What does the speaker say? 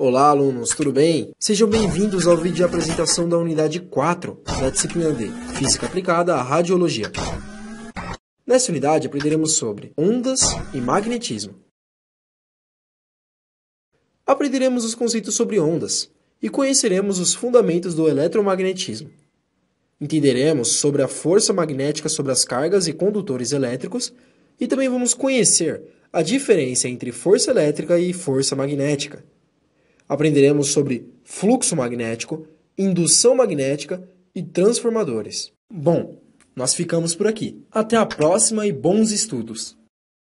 Olá, alunos, tudo bem? Sejam bem-vindos ao vídeo de apresentação da unidade 4 da disciplina de Física Aplicada à Radiologia. Nessa unidade aprenderemos sobre ondas e magnetismo. Aprenderemos os conceitos sobre ondas e conheceremos os fundamentos do eletromagnetismo. Entenderemos sobre a força magnética sobre as cargas e condutores elétricos e também vamos conhecer a diferença entre força elétrica e força magnética aprenderemos sobre fluxo magnético, indução magnética e transformadores. Bom, nós ficamos por aqui. Até a próxima e bons estudos!